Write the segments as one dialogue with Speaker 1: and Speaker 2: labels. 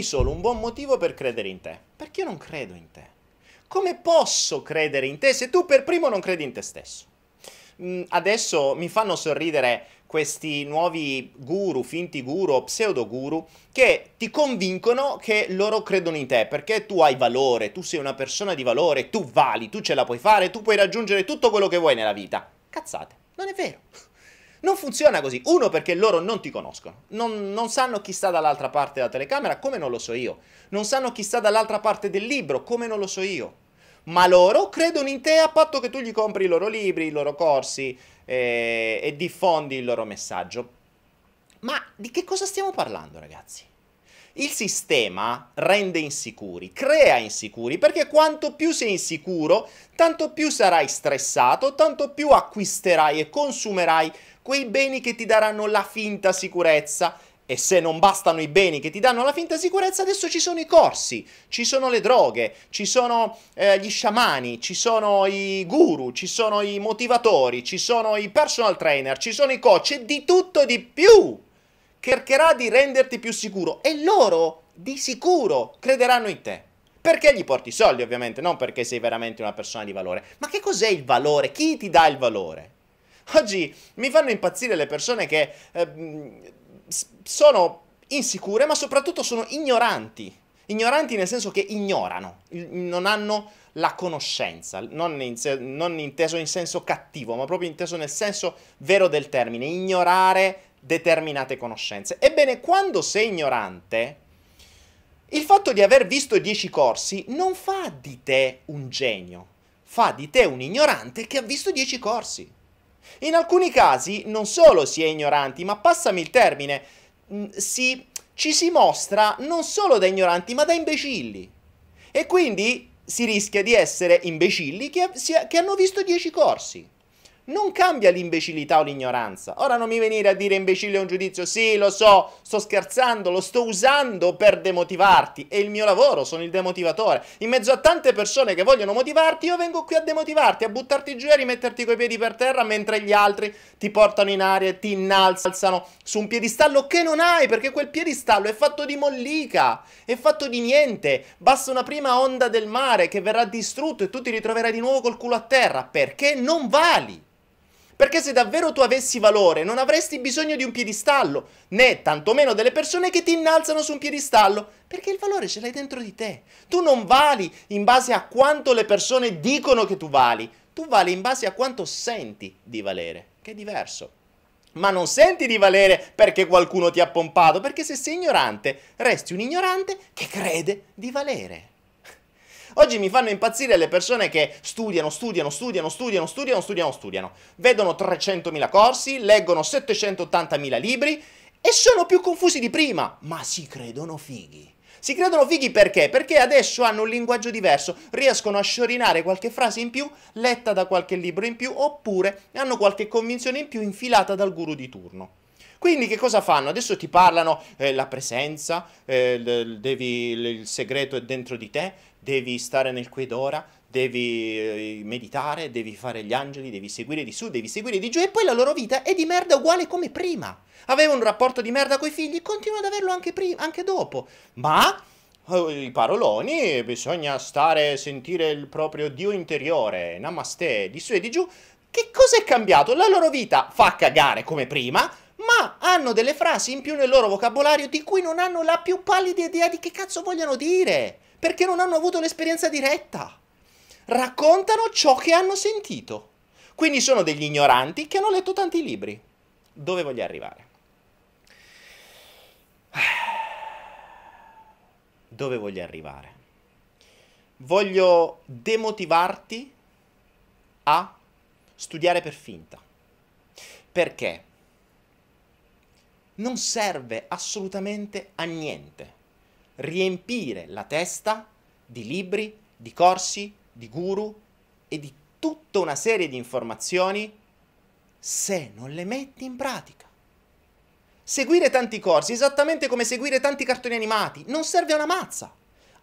Speaker 1: dammi solo un buon motivo per credere in te. Perché io non credo in te. Come posso credere in te se tu per primo non credi in te stesso? Mm, adesso mi fanno sorridere questi nuovi guru, finti guru o pseudo guru che ti convincono che loro credono in te perché tu hai valore, tu sei una persona di valore, tu vali, tu ce la puoi fare, tu puoi raggiungere tutto quello che vuoi nella vita. Cazzate, non è vero. Non funziona così. Uno, perché loro non ti conoscono. Non, non sanno chi sta dall'altra parte della telecamera, come non lo so io. Non sanno chi sta dall'altra parte del libro, come non lo so io ma loro credono in te a patto che tu gli compri i loro libri, i loro corsi eh, e diffondi il loro messaggio. Ma di che cosa stiamo parlando, ragazzi? Il sistema rende insicuri, crea insicuri, perché quanto più sei insicuro, tanto più sarai stressato, tanto più acquisterai e consumerai quei beni che ti daranno la finta sicurezza. E se non bastano i beni che ti danno la finta sicurezza, adesso ci sono i corsi, ci sono le droghe, ci sono eh, gli sciamani, ci sono i guru, ci sono i motivatori, ci sono i personal trainer, ci sono i coach e di tutto di più cercherà di renderti più sicuro e loro di sicuro crederanno in te. Perché gli porti soldi, ovviamente, non perché sei veramente una persona di valore. Ma che cos'è il valore? Chi ti dà il valore? Oggi mi fanno impazzire le persone che eh, sono insicure, ma soprattutto sono ignoranti. Ignoranti nel senso che ignorano, non hanno la conoscenza, non, in non inteso in senso cattivo, ma proprio inteso nel senso vero del termine. Ignorare determinate conoscenze. Ebbene, quando sei ignorante, il fatto di aver visto dieci corsi non fa di te un genio, fa di te un ignorante che ha visto dieci corsi. In alcuni casi non solo si è ignoranti, ma passami il termine, mm, si, ci si mostra non solo da ignoranti, ma da imbecilli. E quindi si rischia di essere imbecilli che, che hanno visto dieci corsi non cambia l'imbecillità o l'ignoranza. Ora non mi venire a dire imbecille è un giudizio, sì lo so, sto scherzando, lo sto usando per demotivarti, è il mio lavoro, sono il demotivatore. In mezzo a tante persone che vogliono motivarti, io vengo qui a demotivarti, a buttarti giù e a rimetterti coi piedi per terra mentre gli altri ti portano in aria e ti innalzano su un piedistallo che non hai, perché quel piedistallo è fatto di mollica, è fatto di niente, basta una prima onda del mare che verrà distrutto e tu ti ritroverai di nuovo col culo a terra, perché non vali. Perché se davvero tu avessi valore non avresti bisogno di un piedistallo, né tantomeno delle persone che ti innalzano su un piedistallo, perché il valore ce l'hai dentro di te. Tu non vali in base a quanto le persone dicono che tu vali, tu vali in base a quanto senti di valere, che è diverso. Ma non senti di valere perché qualcuno ti ha pompato, perché se sei ignorante, resti un ignorante che crede di valere. Oggi mi fanno impazzire le persone che studiano, studiano, studiano, studiano, studiano, studiano, studiano. Vedono 300.000 corsi, leggono 780.000 libri e sono più confusi di prima, ma si credono fighi. Si credono fighi perché? Perché adesso hanno un linguaggio diverso, riescono a sciorinare qualche frase in più letta da qualche libro in più oppure hanno qualche convinzione in più infilata dal guru di turno. Quindi che cosa fanno? Adesso ti parlano eh, la presenza, eh, devi, il segreto è dentro di te, devi stare nel qui ed ora, devi eh, meditare, devi fare gli angeli, devi seguire di su, devi seguire di giù e poi la loro vita è di merda uguale come prima. Aveva un rapporto di merda con i figli, continua ad averlo anche, prima, anche dopo. Ma eh, i paroloni, bisogna stare, sentire il proprio Dio interiore, namaste, di su e di giù. Che cosa è cambiato? La loro vita fa cagare come prima, ma hanno delle frasi in più nel loro vocabolario di cui non hanno la più pallida idea di che cazzo vogliono dire perché non hanno avuto un'esperienza diretta. Raccontano ciò che hanno sentito. Quindi sono degli ignoranti che hanno letto tanti libri. Dove voglio arrivare? Dove voglio arrivare? Voglio demotivarti a studiare per finta. Perché? Non serve assolutamente a niente riempire la testa di libri, di corsi, di guru e di tutta una serie di informazioni se non le metti in pratica. Seguire tanti corsi, esattamente come seguire tanti cartoni animati, non serve una mazza.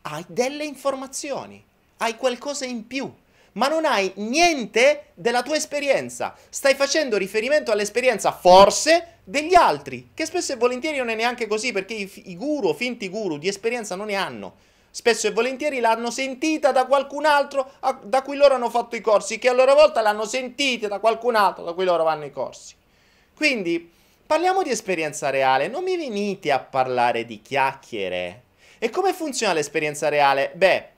Speaker 1: Hai delle informazioni, hai qualcosa in più ma non hai niente della tua esperienza. Stai facendo riferimento all'esperienza forse degli altri, che spesso e volentieri non è neanche così perché i, i guru, finti guru di esperienza non ne hanno. Spesso e volentieri l'hanno sentita da qualcun altro a, da cui loro hanno fatto i corsi, che a loro volta l'hanno sentita da qualcun altro da cui loro vanno i corsi. Quindi parliamo di esperienza reale, non mi venite a parlare di chiacchiere. E come funziona l'esperienza reale? Beh,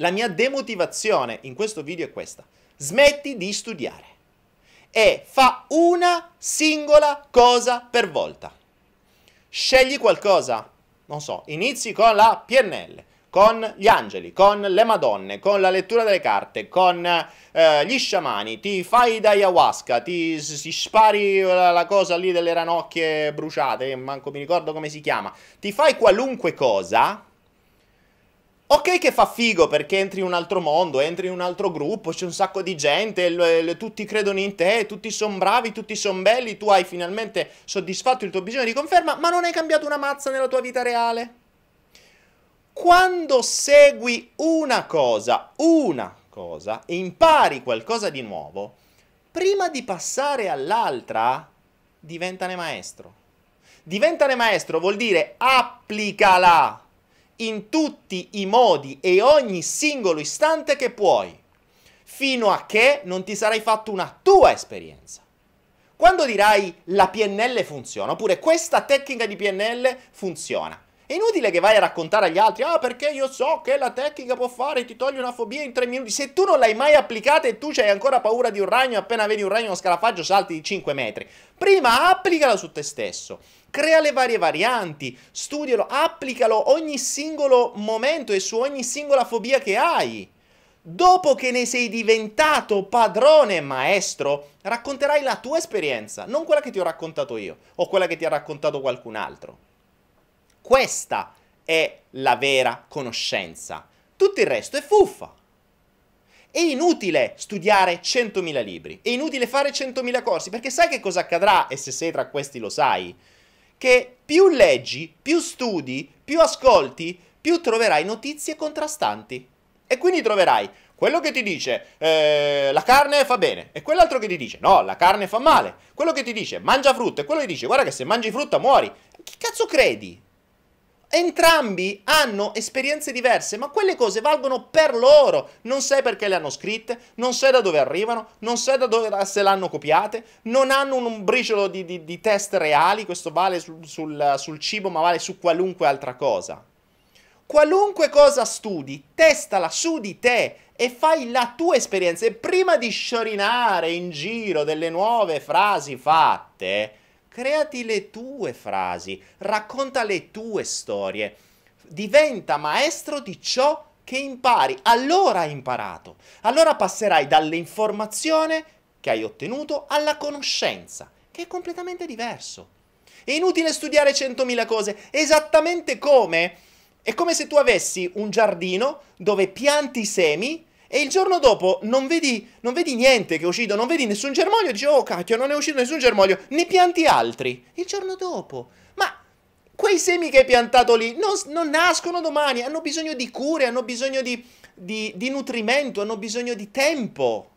Speaker 1: la mia demotivazione in questo video è questa. Smetti di studiare e fa una singola cosa per volta. Scegli qualcosa, non so, inizi con la PNL, con gli angeli, con le madonne, con la lettura delle carte, con eh, gli sciamani, ti fai da ayahuasca, ti si spari la, la, cosa lì delle ranocchie bruciate, manco mi ricordo come si chiama, ti fai qualunque cosa Ok che fa figo perché entri in un altro mondo, entri in un altro gruppo, c'è un sacco di gente, le, le, tutti credono in te, tutti sono bravi, tutti sono belli, tu hai finalmente soddisfatto il tuo bisogno di conferma, ma non hai cambiato una mazza nella tua vita reale. Quando segui una cosa, una cosa, e impari qualcosa di nuovo, prima di passare all'altra, diventane maestro. Diventane maestro vuol dire applicala in tutti i modi e ogni singolo istante che puoi, fino a che non ti sarai fatto una tua esperienza. Quando dirai la PNL funziona, oppure questa tecnica di PNL funziona, è inutile che vai a raccontare agli altri, ah perché io so che la tecnica può fare, ti toglie una fobia in tre minuti. Se tu non l'hai mai applicata e tu hai ancora paura di un ragno, appena vedi un ragno uno scarafaggio salti di 5 metri. Prima applicala su te stesso. Crea le varie varianti, studialo, applicalo ogni singolo momento e su ogni singola fobia che hai. Dopo che ne sei diventato padrone e maestro, racconterai la tua esperienza, non quella che ti ho raccontato io o quella che ti ha raccontato qualcun altro. Questa è la vera conoscenza. Tutto il resto è fuffa. È inutile studiare 100.000 libri, è inutile fare 100.000 corsi, perché sai che cosa accadrà e se sei tra questi lo sai che più leggi, più studi, più ascolti, più troverai notizie contrastanti. E quindi troverai quello che ti dice eh, la carne fa bene e quell'altro che ti dice no, la carne fa male, quello che ti dice mangia frutta e quello che ti dice guarda che se mangi frutta muori. Che cazzo credi? Entrambi hanno esperienze diverse, ma quelle cose valgono per loro. Non sai perché le hanno scritte, non sai da dove arrivano, non sai da dove se le hanno copiate, non hanno un briciolo di, di, di test reali, questo vale sul, sul, sul cibo, ma vale su qualunque altra cosa. Qualunque cosa studi, testala su di te e fai la tua esperienza. E prima di sciorinare in giro delle nuove frasi fatte, Creati le tue frasi, racconta le tue storie, diventa maestro di ciò che impari. Allora hai imparato. Allora passerai dall'informazione che hai ottenuto alla conoscenza, che è completamente diverso. È inutile studiare centomila cose, esattamente come è come se tu avessi un giardino dove pianti semi e il giorno dopo non vedi, non vedi niente che è uscito, non vedi nessun germoglio, dici oh cacchio non è uscito nessun germoglio, ne pianti altri. Il giorno dopo. Ma quei semi che hai piantato lì non, non nascono domani, hanno bisogno di cure, hanno bisogno di, di, di nutrimento, hanno bisogno di tempo.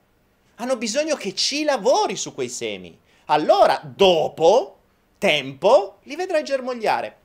Speaker 1: Hanno bisogno che ci lavori su quei semi. Allora, dopo tempo, li vedrai germogliare.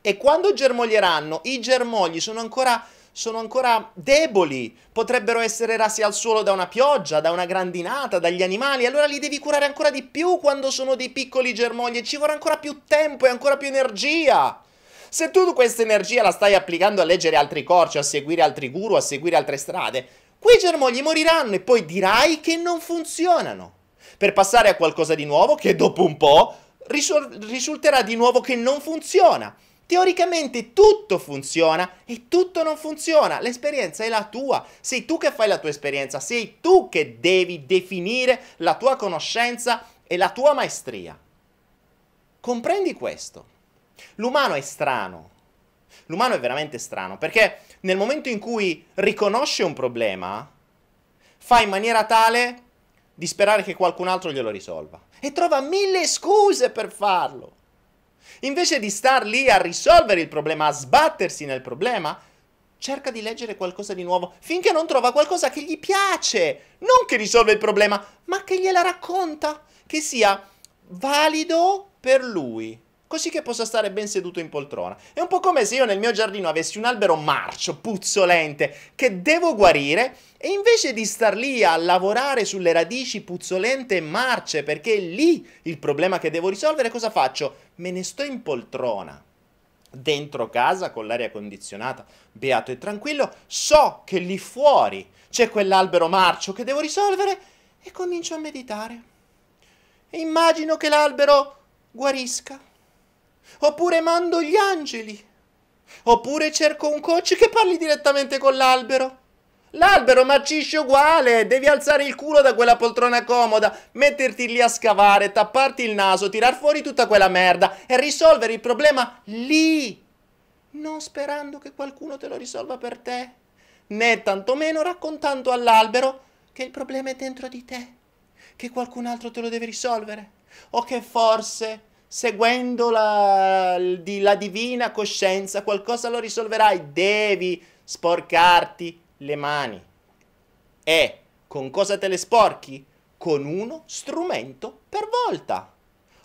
Speaker 1: E quando germoglieranno, i germogli sono ancora sono ancora deboli, potrebbero essere rasi al suolo da una pioggia, da una grandinata, dagli animali, allora li devi curare ancora di più quando sono dei piccoli germogli e ci vorrà ancora più tempo e ancora più energia. Se tu questa energia la stai applicando a leggere altri corci, a seguire altri guru, a seguire altre strade, quei germogli moriranno e poi dirai che non funzionano. Per passare a qualcosa di nuovo che dopo un po' risulterà di nuovo che non funziona. Teoricamente tutto funziona e tutto non funziona, l'esperienza è la tua, sei tu che fai la tua esperienza, sei tu che devi definire la tua conoscenza e la tua maestria. Comprendi questo? L'umano è strano, l'umano è veramente strano, perché nel momento in cui riconosce un problema, fa in maniera tale di sperare che qualcun altro glielo risolva e trova mille scuse per farlo. Invece di star lì a risolvere il problema, a sbattersi nel problema, cerca di leggere qualcosa di nuovo finché non trova qualcosa che gli piace, non che risolve il problema, ma che gliela racconta, che sia valido per lui così che possa stare ben seduto in poltrona. È un po' come se io nel mio giardino avessi un albero marcio, puzzolente, che devo guarire e invece di star lì a lavorare sulle radici puzzolente e marce, perché è lì il problema che devo risolvere, cosa faccio? Me ne sto in poltrona dentro casa con l'aria condizionata, beato e tranquillo, so che lì fuori c'è quell'albero marcio che devo risolvere e comincio a meditare. E immagino che l'albero guarisca Oppure mando gli angeli. Oppure cerco un coach che parli direttamente con l'albero. L'albero marcisce uguale, devi alzare il culo da quella poltrona comoda, metterti lì a scavare, tapparti il naso, tirar fuori tutta quella merda e risolvere il problema lì, non sperando che qualcuno te lo risolva per te, né tantomeno raccontando all'albero che il problema è dentro di te, che qualcun altro te lo deve risolvere o che forse seguendo la, la divina coscienza, qualcosa lo risolverai. Devi sporcarti le mani. E con cosa te le sporchi? Con uno strumento per volta.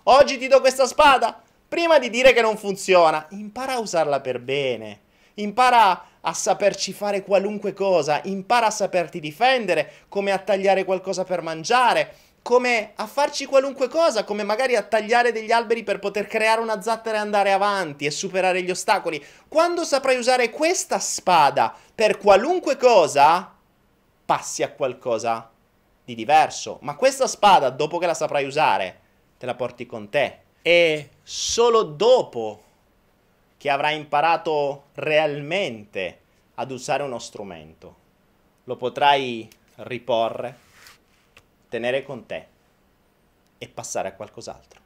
Speaker 1: Oggi ti do questa spada. Prima di dire che non funziona, impara a usarla per bene. Impara a saperci fare qualunque cosa, impara a saperti difendere, come a tagliare qualcosa per mangiare, come a farci qualunque cosa, come magari a tagliare degli alberi per poter creare una zattera e andare avanti e superare gli ostacoli. Quando saprai usare questa spada per qualunque cosa, passi a qualcosa di diverso. Ma questa spada, dopo che la saprai usare, te la porti con te. E solo dopo che avrai imparato realmente ad usare uno strumento, lo potrai riporre tenere con te e passare a qualcos'altro.